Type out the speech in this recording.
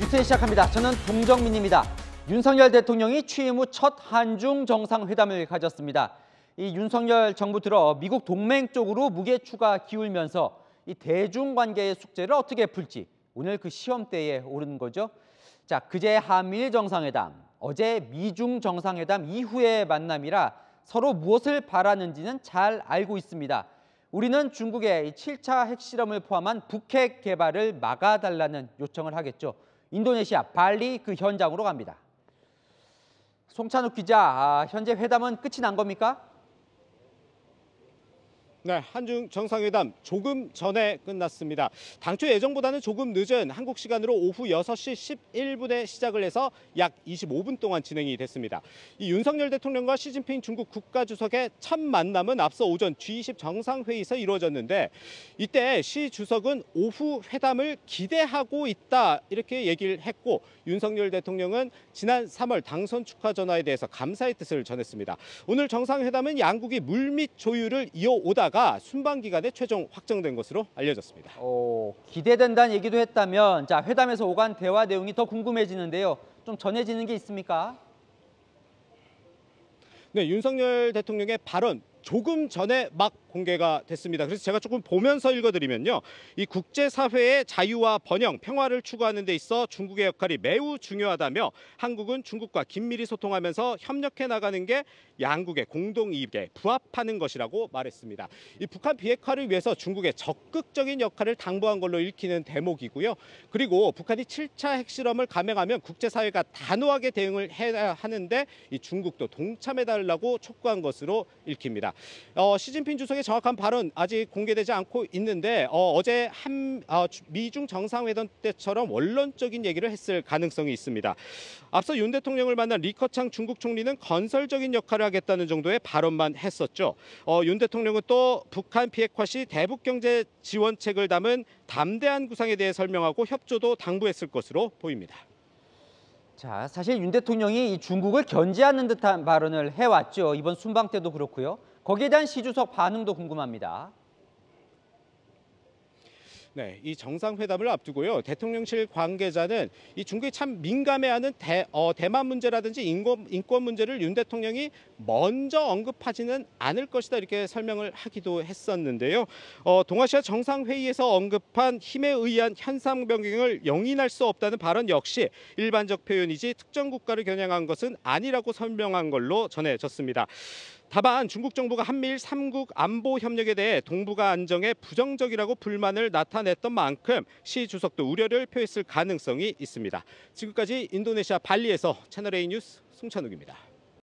뉴스 시작합니다. 저는 동정민입니다. 윤석열 대통령이 취임 후 첫 한중 정상회담을 가졌습니다. 이 윤석열 정부 들어 미국 동맹 쪽으로 무게 추가 기울면서 이 대중 관계의 숙제를 어떻게 풀지 오늘 그 시험대에 오른 거죠. 자, 그제 한미일 정상회담, 어제 미중 정상회담 이후의 만남이라 서로 무엇을 바라는지는 잘 알고 있습니다. 우리는 중국의 7차 핵실험을 포함한 북핵 개발을 막아달라는 요청을 하겠죠. 인도네시아 발리 그 현장으로 갑니다. 송찬욱 기자, 아, 현재 회담은 끝이 난 겁니까? 네, 한중 정상회담 조금 전에 끝났습니다. 당초 예정보다는 조금 늦은 한국 시간으로 오후 6시 11분에 시작을 해서 약 25분 동안 진행이 됐습니다. 이 윤석열 대통령과 시진핑 중국 국가주석의 첫 만남은 앞서 오전 G20 정상회의에서 이루어졌는데 이때 시 주석은 오후 회담을 기대하고 있다 이렇게 얘기를 했고 윤석열 대통령은 지난 3월 당선 축하 전화에 대해서 감사의 뜻을 전했습니다. 오늘 정상회담은 양국이 물밑 조율을 이어오다 검사가 순방 기간에 최종 확정된 것으로 알려졌습니다. 오, 어, 기대된다는 얘기도 했다면 자 회담에서 오간 대화 내용이 더 궁금해지는데요. 좀 전해지는 게 있습니까? 네, 윤석열 대통령의 발언 조금 전에 막 공개가 됐습니다. 그래서 제가 조금 보면서 읽어드리면요. 이 국제사회의 자유와 번영, 평화를 추구하는 데 있어 중국의 역할이 매우 중요하다며 한국은 중국과 긴밀히 소통하면서 협력해 나가는 게 양국의 공동이익에 부합하는 것이라고 말했습니다. 이 북한 비핵화를 위해서 중국의 적극적인 역할을 당부한 걸로 읽히는 대목이고요. 그리고 북한이 7차 핵실험을 감행하면 국제사회가 단호하게 대응을 해야 하는데 이 중국도 동참해달라고 촉구한 것으로 읽힙니다. 어, 시진핑 주석의 정확한 발언 아직 공개되지 않고 있는데 어, 제 한, 어, 미중 정상회담 때처럼 원론적인 얘기를 했을 가능성이 있습니다. 앞서 윤 대통령을 만난 리커창 중국 총리는 건설적인 역할을 하겠다는 정도의 발언만 했었죠. 어, 윤 대통령은 또 북한 비핵화 시 대북 경제 지원책을 담은 담대한 구상에 대해 설명하고 협조도 당부했을 것으로 보입니다. 자, 사실 윤대통령이 중국을 견제하는 듯한 발언을 해왔죠. 이번 순방 때도 그렇고요. 거기에 대한 시주석 반응도 궁금합니다. 네, 이 정상회담을 앞두고요. 대통령실 관계자는 이 중국이 참 민감해하는 대, 어, 대만 문제라든지 인권, 인권 문제를 윤 대통령이 먼저 언급하지는 않을 것이다 이렇게 설명을 하기도 했었는데요. 어, 동아시아 정상회의에서 언급한 힘에 의한 현상 변경을 용인할수 없다는 발언 역시 일반적 표현이지 특정 국가를 겨냥한 것은 아니라고 설명한 걸로 전해졌습니다. 다만 중국 정부가 한미일 삼국 안보 협력에 대해 동북아 안정에 부정적이라고 불만을 나타낸 쏟아냈던 만큼 시 주석도 우려를 표했을 가능성이 있습니다. 지금까지 인도네시아 발리에서 채널A 뉴스 송찬욱입니다.